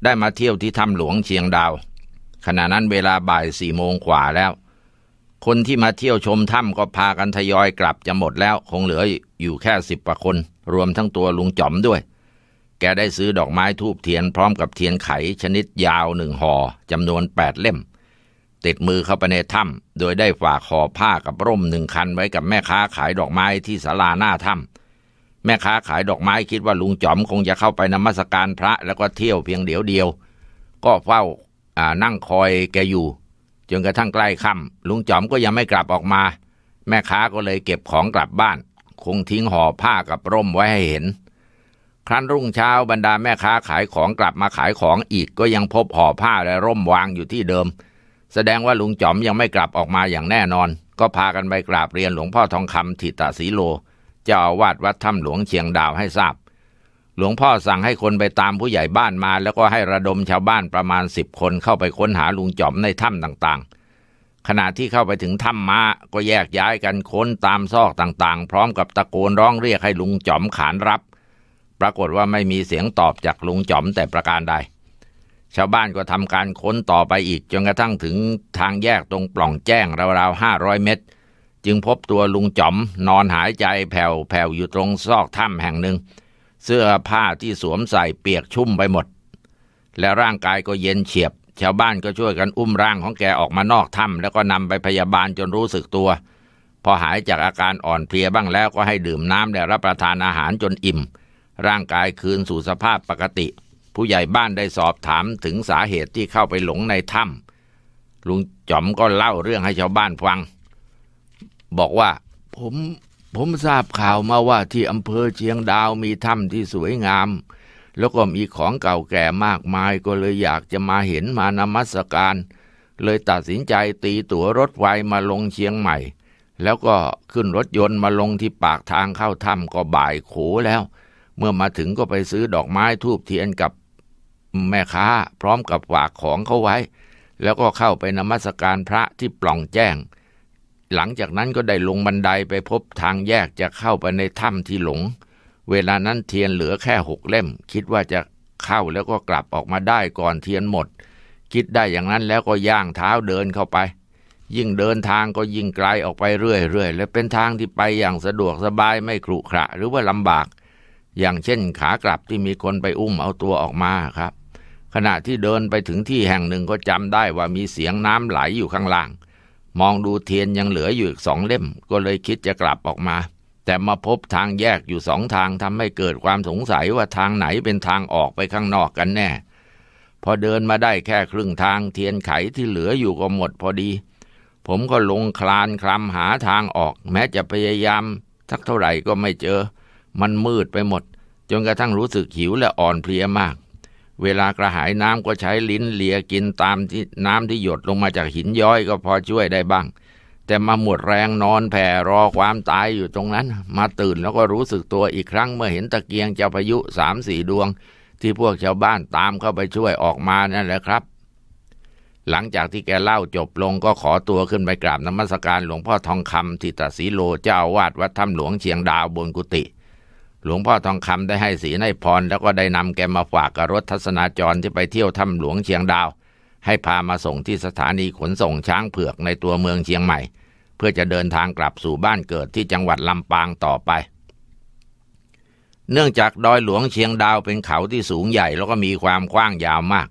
ได้มาเที่ยวที่ถ้ำหลวงเชียงดาว ขณะนั้นเวลาบ่ายสี่โมงกว่าแล้ว คนที่มาเที่ยวชมถ้ำก็พากันทยอยกลับจะหมดแล้วคงเหลืออยู่แค่สิบกว่าคน รวมทั้งตัวลุงจอมด้วยแกได้ซื้อดอกไม้ทูบเทียนพร้อมกับเทียนไขชนิดยาวหนึ่งห่อจำนวนแปดเล่ม ติดมือเข้าไปในถ้ำโดยได้ฝากห่อผ้ากับร่มหนึ่งคันไว้กับแม่ค้าขายดอกไม้ที่ศาลาหน้าถ้ำแม่ค้าขายดอกไม้คิดว่าลุงจอมคงจะเข้าไปนมัสการพระแล้วก็เที่ยวเพียงเดียวเดียว ก็เฝ้านั่งคอยแกอยู่ จนกระทั่งใกล้ค่ำลุงจอมก็ยังไม่กลับออกมา แม่ค้าก็เลยเก็บของกลับบ้าน คงทิ้งห่อผ้ากับร่มไว้ให้เห็นครั้นรุ่งเช้าบรรดาแม่ค้าขายของกลับมาขายของอีกก็ยังพบห่อผ้าและร่มวางอยู่ที่เดิม แสดงว่าลุงจอมยังไม่กลับออกมาอย่างแน่นอน ก็พากันไปกราบเรียนหลวงพ่อทองคำทิตาสีโล เจ้าอาวาสวัดถ้ำหลวงเชียงดาวให้ทราบ หลวงพ่อสั่งให้คนไปตามผู้ใหญ่บ้านมา แล้วก็ให้ระดมชาวบ้านประมาณสิบคนเข้าไปค้นหาลุงจอมในถ้ำต่างๆ ขณะที่เข้าไปถึงถ้ำมาก็แยกย้ายกันค้นตามซอกต่าง ๆ พร้อมกับตะโกนร้องเรียกให้ลุงจอมขานรับปรากฏว่าไม่มีเสียงตอบจากลุงจอมแต่ประการใด ชาวบ้านก็ทำการค้นต่อไปอีก จนกระทั่งถึงทางแยกตรงปล่องแจ้งราวๆห้าร้อยเมตร จึงพบตัวลุงจอมนอนหายใจแผ่วแผ่วอยู่ตรงซอกถ้ำแห่งหนึ่ง เสื้อผ้าที่สวมใส่เปียกชุ่มไปหมด และร่างกายก็เย็นเฉียบ ชาวบ้านก็ช่วยกันอุ้มร่างของแกออกมานอกถ้ำแล้วก็นำไปพยาบาลจนรู้สึกตัว พอหายจากอาการอ่อนเพลียบ้างแล้วก็ให้ดื่มน้ำและรับประทานอาหารจนอิ่มร่างกายคืนสู่สภาพปกติ ผู้ใหญ่บ้านได้สอบถามถึงสาเหตุที่เข้าไปหลงในถ้ำลุงจอมก็เล่าเรื่องให้ชาวบ้านฟัง บอกว่าผมผมทราบข่าวมาว่าที่อำเภอเชียงดาวมีถ้ำที่สวยงาม แล้วก็มีของเก่าแก่มากมายก็เลยอยากจะมาเห็นมานมัสการ เลยตัดสินใจตีตั๋วรถไฟมาลงเชียงใหม่ แล้วก็ขึ้นรถยนต์มาลงที่ปากทางเข้าถ้ำก็บ่ายโขแล้วเมื่อมาถึงก็ไปซื้อดอกไม้ทูบเทียนกับแม่ค้า พร้อมกับฝากของเขาไว้ แล้วก็เข้าไปนมัสการพระที่ปล่องแจ้ง หลังจากนั้นก็ได้ลงบันไดไปพบทางแยกจะเข้าไปในถ้ำที่หลง เวลานั้นเทียนเหลือแค่หกเล่ม คิดว่าจะเข้าแล้วก็กลับออกมาได้ก่อนเทียนหมด คิดได้อย่างนั้นแล้วก็ย่างเท้าเดินเข้าไป ยิ่งเดินทางก็ยิ่งไกลออกไปเรื่อยๆและเป็นทางที่ไปอย่างสะดวกสบายไม่ขรุขระหรือว่าลำบากอย่างเช่นขากลับที่มีคนไปอุ้มเอาตัวออกมาครับ ขณะที่เดินไปถึงที่แห่งหนึ่งก็จำได้ว่ามีเสียงน้ำไหลอยู่ข้างล่าง มองดูเทียนยังเหลืออยู่อีกสองเล่ม ก็เลยคิดจะกลับออกมา แต่มาพบทางแยกอยู่สองทางทำให้เกิดความสงสัยว่าทางไหนเป็นทางออกไปข้างนอกกันแน่ พอเดินมาได้แค่ครึ่งทางเทียนไขที่เหลืออยู่ก็หมดพอดี ผมก็ลงคลานคลำหาทางออก แม้จะพยายามสักเท่าไหร่ก็ไม่เจอมันมืดไปหมด จนกระทั่งรู้สึกหิวและอ่อนเพลียมาก เวลากระหายน้ำก็ใช้ลิ้นเลียกินตามที่น้ำที่หยดลงมาจากหินย้อยก็พอช่วยได้บ้าง แต่มาหมดแรงนอนแผ่รอความตายอยู่ตรงนั้น มาตื่นแล้วก็รู้สึกตัวอีกครั้งเมื่อเห็นตะเกียงเจ้าพายุสามสี่ดวง ที่พวกชาวบ้านตามเข้าไปช่วยออกมานั่นแหละครับ หลังจากที่แกเล่าจบลงก็ขอตัวขึ้นไปกราบนมัสการหลวงพ่อทองคำทิตศรีโลเจ้าวาดวัดถ้ำหลวงเชียงดาวบนกุฏิหลวงพ่อทองคำได้ให้สีให้พรแล้วก็ได้นำแกมาฝากกับรถทัศนาจรที่ไปเที่ยวถ้าหลวงเชียงดาว ให้พามาส่งที่สถานีขนส่งช้างเผือกในตัวเมืองเชียงใหม่ เพื่อจะเดินทางกลับสู่บ้านเกิดที่จังหวัดลำปางต่อไป เนื่องจากดอยหลวงเชียงดาวเป็นเขาที่สูงใหญ่แล้วก็มีความกว้างยาวมาก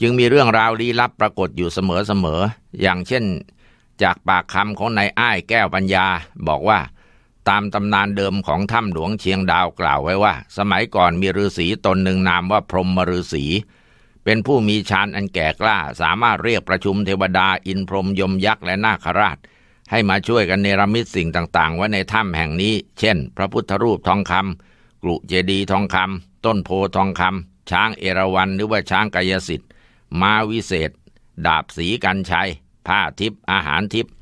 จึงมีเรื่องราวลี้ลับปรากฏอยู่เสมอๆอย่างเช่น จากปากคำของนายอ้ายแก้วปัญญาบอกว่าตามตำนานเดิมของถ้ำหลวงเชียงดาวกล่าวไว้ว่า สมัยก่อนมีฤาษีตนหนึ่งนามว่าพรหมฤาษี เป็นผู้มีฌานอันแก่กล้าสามารถเรียกประชุมเทวดา อินพรหมยมยักษ์และนาคราช ให้มาช่วยกันเนรมิตสิ่งต่างๆไว้ในถ้ำแห่งนี้ เช่นพระพุทธรูปทองคำกรุเจดีทองคำต้นโพทองคำช้างเอราวัณหรือว่าช้างกายสิทธิ์มาวิเศษ ดาบสีกันชัยผ้าทิพย์อาหารทิพย์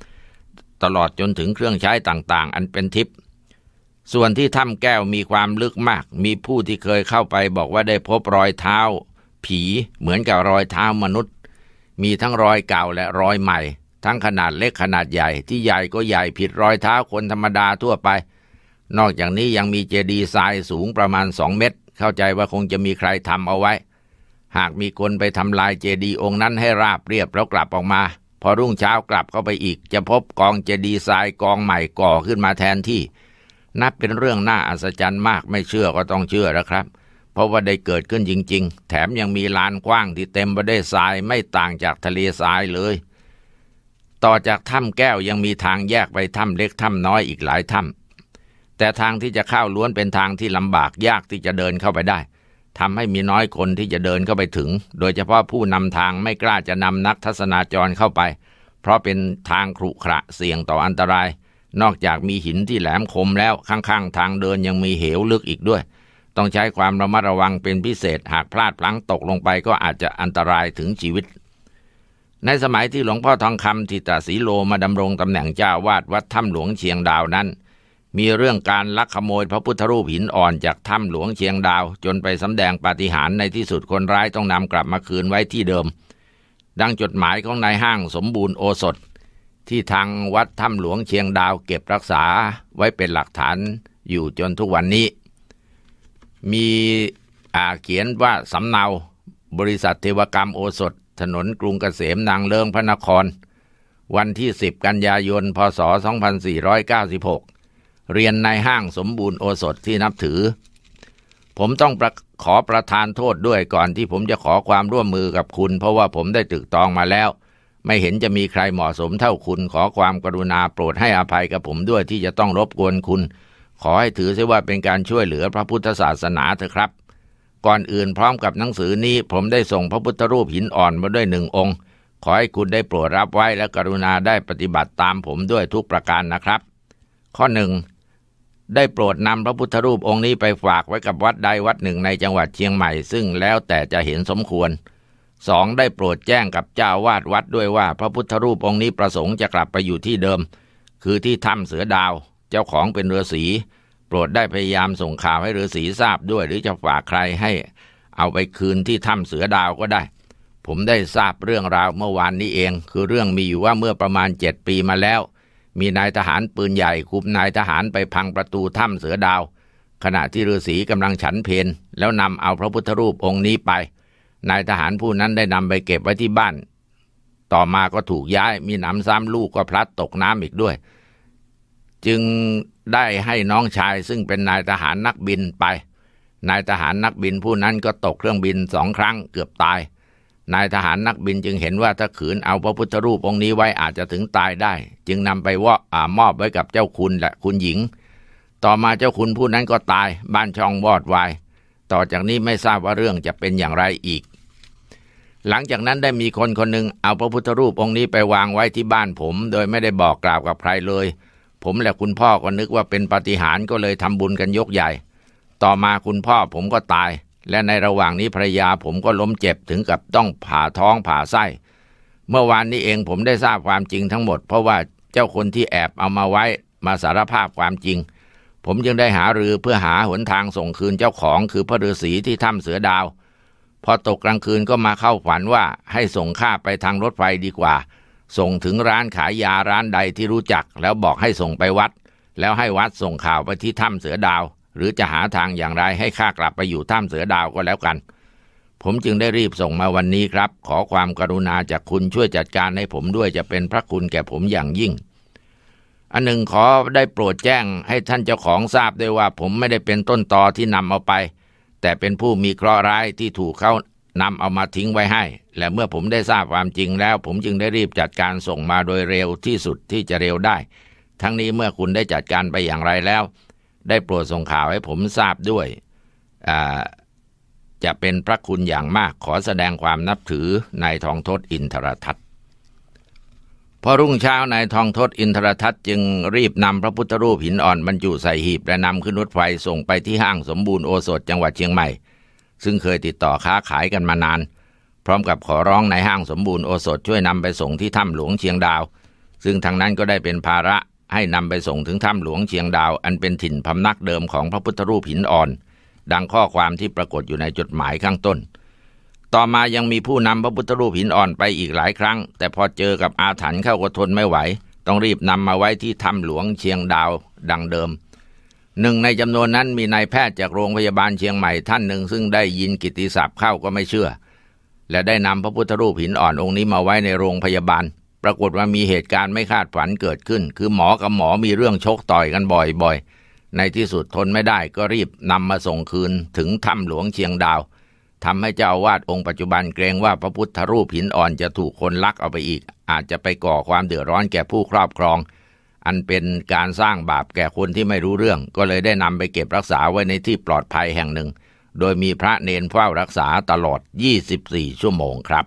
ตลอดจนถึงเครื่องใช้ต่างๆ อันเป็นทิพย์ส่วนที่ถ้ำแก้วมีความลึกมาก มีผู้ที่เคยเข้าไปบอกว่าได้พบรอยเท้า ผีเหมือนกับรอยเท้ามนุษย์ มีทั้งรอยเก่าและรอยใหม่ ทั้งขนาดเล็กขนาดใหญ่ ที่ใหญ่ก็ใหญ่ผิดรอยเท้าคนธรรมดาทั่วไป นอกจากนี้ยังมีเจดีย์ทรายสูงประมาณสองเมตร เข้าใจว่าคงจะมีใครทำเอาไว้ หากมีคนไปทำลายเจดีย์องค์นั้นให้ราบเรียบแล้วกลับออกมาพอรุ่งเช้ากลับเข้าไปอีกจะพบกองเจดีทรายกองใหม่ก่อขึ้นมาแทนที่ นับเป็นเรื่องน่าอัศจรรย์มากไม่เชื่อก็ต้องเชื่อแล้วครับเพราะว่าได้เกิดขึ้นจริงๆ แถมยังมีลานกว้างที่เต็มไปด้วยทรายไม่ต่างจากทะเลทรายเลย ต่อจากถ้ำแก้วยังมีทางแยกไปถ้ำเล็กถ้ำน้อยอีกหลายถ้ำแต่ทางที่จะเข้าล้วนเป็นทางที่ลำบากยากที่จะเดินเข้าไปได้ทำให้มีน้อยคนที่จะเดินเข้าไปถึง โดยเฉพาะผู้นำทางไม่กล้าจะนำนักทัศนาจรเข้าไป เพราะเป็นทางครุขระเสี่ยงต่ออันตราย นอกจากมีหินที่แหลมคมแล้ว ข้างๆทางเดินยังมีเหวลึกอีกด้วย ต้องใช้ความระมัดระวังเป็นพิเศษ หากพลาดพลั้งตกลงไปก็อาจจะอันตรายถึงชีวิต ในสมัยที่หลวงพ่อทองคำทิตาสีโลมาดำรงตำแหน่งเจ้าวาดวัดถ้ำหลวงเชียงดาวนั้นมีเรื่องการลักขโมยพระพุทธรูปหินอ่อนจากถ้ำหลวงเชียงดาวจนไปสำแดงปาฏิหาริย์ในที่สุดคนร้ายต้องนำกลับมาคืนไว้ที่เดิม ดังจดหมายของนายห้างสมบูรณ์โอสถ ที่ทางวัดถ้ำหลวงเชียงดาวเก็บรักษาไว้เป็นหลักฐานอยู่จนทุกวันนี้ มีเขียนว่าสำเนา บริษัทเทวกรรมโอสถถนนกรุงเกษมนางเลิงพระนคร วันที่10กันยายนพศ2496เรียนในห้างสมบูรณ์โอสถที่นับถือ ผมต้องขอประทานโทษด้วยก่อนที่ผมจะขอความร่วมมือกับคุณ เพราะว่าผมได้ตึกตองมาแล้ว ไม่เห็นจะมีใครเหมาะสมเท่าคุณขอความกรุณาโปรดให้อภัยกับผมด้วยที่จะต้องรบกวนคุณ ขอให้ถือเสียว่าเป็นการช่วยเหลือพระพุทธศาสนาเถอะครับ ก่อนอื่นพร้อมกับหนังสือนี้ ผมได้ส่งพระพุทธรูปหินอ่อนมาด้วยหนึ่งองค์ ขอให้คุณได้โปรดรับไว้และกรุณาได้ปฏิบัติตามผมด้วยทุกประการนะครับ ข้อหนึ่งได้โปรดนำพระพุทธรูปองค์นี้ไปฝากไว้กับวัดใดวัดหนึ่งในจังหวัดเชียงใหม่ ซึ่งแล้วแต่จะเห็นสมควรสองได้โปรดแจ้งกับเจ้าวาดวัดด้วยว่า พระพุทธรูปองค์นี้ประสงค์จะกลับไปอยู่ที่เดิม คือที่ถ้ำเสือดาวเจ้าของเป็นฤาษีโปรดได้พยายามส่งข่าวให้ฤาษีทราบด้วยหรือจะฝากใครให้เอาไปคืนที่ถ้ำเสือดาวก็ได้ ผมได้ทราบเรื่องราวเมื่อวานนี้เอง คือเรื่องมีอยู่ว่าเมื่อประมาณเจ็ดปีมาแล้วมีนายทหารปืนใหญ่คุมนายทหารไปพังประตูถ้ำเสือดาว ขณะที่ฤาษีกำลังฉันเพนแล้วนำเอาพระพุทธรูปองค์นี้ไป นายทหารผู้นั้นได้นำไปเก็บไว้ที่บ้าน ต่อมาก็ถูกย้าย มีหนำซ้ำลูกก็พลัดตกน้ำอีกด้วย จึงได้ให้น้องชายซึ่งเป็นนายทหารนักบินไป นายทหารนักบินผู้นั้นก็ตกเครื่องบินสองครั้งเกือบตายนายทหารนักบินจึงเห็นว่าถ้าขืนเอาพระพุทธรูปองค์นี้ไว้อาจจะถึงตายได้ จึงนำไปว่าอามอบไว้กับเจ้าคุณและคุณหญิง ต่อมาเจ้าคุณผู้นั้นก็ตาย บ้านช่องวอดวายต่อจากนี้ไม่ทราบว่าเรื่องจะเป็นอย่างไรอีก หลังจากนั้นได้มีคนคนหนึ่ง เอาพระพุทธรูปองค์นี้ไปวางไว้ที่บ้านผมโดยไม่ได้บอกกล่าวกับใครเลย ผมและคุณพ่อก็นึกว่าเป็นปาฏิหาริย์ก็เลยทำบุญกันยกใหญ่ ต่อมาคุณพ่อผมก็ตายและในระหว่างนี้ภรรยาผมก็ล้มเจ็บถึงกับต้องผ่าท้องผ่า ไส้ เมื่อวานนี้เองผมได้ทราบความจริงทั้งหมด เพราะว่าเจ้าคนที่แอบเอามาไว้มาสารภาพความจริง ผมจึงได้หารือเพื่อหาหนทางส่งคืนเจ้าของ คือพระฤาษีที่ถ้ำเสือดาวพอตกกลางคืนก็มาเข้าฝันว่าให้ส่งข้าไปทางรถไฟดีกว่า ส่งถึงร้านขายยาร้านใดที่รู้จักแล้วบอกให้ส่งไปวัด แล้วให้วัดส่งข่าวไปที่ถ้ำเสือดาวหรือจะหาทางอย่างไรให้ข้ากลับไปอยู่ถ้ำเสือดาวก็แล้วกัน ผมจึงได้รีบส่งมาวันนี้ครับ ขอความกรุณาจากคุณช่วยจัดการให้ผมด้วยจะเป็นพระคุณแก่ผมอย่างยิ่ง อันหนึ่งขอได้โปรดแจ้งให้ท่านเจ้าของทราบด้วยว่าผมไม่ได้เป็นต้นตอที่นำเอาไป แต่เป็นผู้มีเคราะห์ร้ายที่ถูกเขานำเอามาทิ้งไว้ให้ และเมื่อผมได้ทราบความจริงแล้ว ผมจึงได้รีบจัดการส่งมาโดยเร็วที่สุดที่จะเร็วได้ ทั้งนี้เมื่อคุณได้จัดการไปอย่างไรแล้วได้โปรดส่งข่าวให้ผมทราบด้วย จะเป็นพระคุณอย่างมากขอแสดงความนับถือนายทองทศอินทรทัตพอรุ่งเช้านายทองทศอินทรทัตจึงรีบนำพระพุทธรูปหินอ่อนบรรจุใส่หีบและนำขึ้นรถไฟส่งไปที่ห้างสมบูรณ์โอสถจังหวัดเชียงใหม่ ซึ่งเคยติดต่อค้าขายกันมานาน พร้อมกับขอร้องนายห้างสมบูรณ์โอสถช่วยนำไปส่งที่ถ้ำหลวงเชียงดาว ซึ่งทางนั้นก็ได้เป็นภาระให้นำไปส่งถึงถ้ำหลวงเชียงดาว อันเป็นถิ่นพำนักเดิมของพระพุทธรูปหินอ่อน ดังข้อความที่ปรากฏอยู่ในจดหมายข้างต้น ต่อมายังมีผู้นำพระพุทธรูปหินอ่อนไปอีกหลายครั้งแต่พอเจอกับอาถรรพ์เข้าก็ทนไม่ไหว ต้องรีบนำมาไว้ที่ถ้ำหลวงเชียงดาวดังเดิมหนึ่ง ในจำนวนนั้นมีนายแพทย์จากโรงพยาบาลเชียงใหม่ท่านหนึ่งซึ่งได้ยินกิติศัพท์เข้าก็ไม่เชื่อ และได้นำพระพุทธรูปหินอ่อนองค์นี้มาไว้ในโรงพยาบาลปรากฏว่ามีเหตุการณ์ไม่คาดฝันเกิดขึ้น คือหมอกับหมอมีเรื่องชกต่อยกันบ่อย ๆ ในที่สุดทนไม่ได้ก็รีบนำมาส่งคืนถึงถ้ำหลวงเชียงดาว ทำให้เจ้าวาดองค์ปัจจุบันเกรงว่าพระพุทธรูปหินอ่อนจะถูกคนลักเอาไปอีก อาจจะไปก่อความเดือดร้อนแก่ผู้ครอบครอง อันเป็นการสร้างบาปแก่คนที่ไม่รู้เรื่อง ก็เลยได้นำไปเก็บรักษาไว้ในที่ปลอดภัยแห่งหนึ่ง โดยมีพระเนนเฝ้ารักษาตลอด 24 ชั่วโมงครับ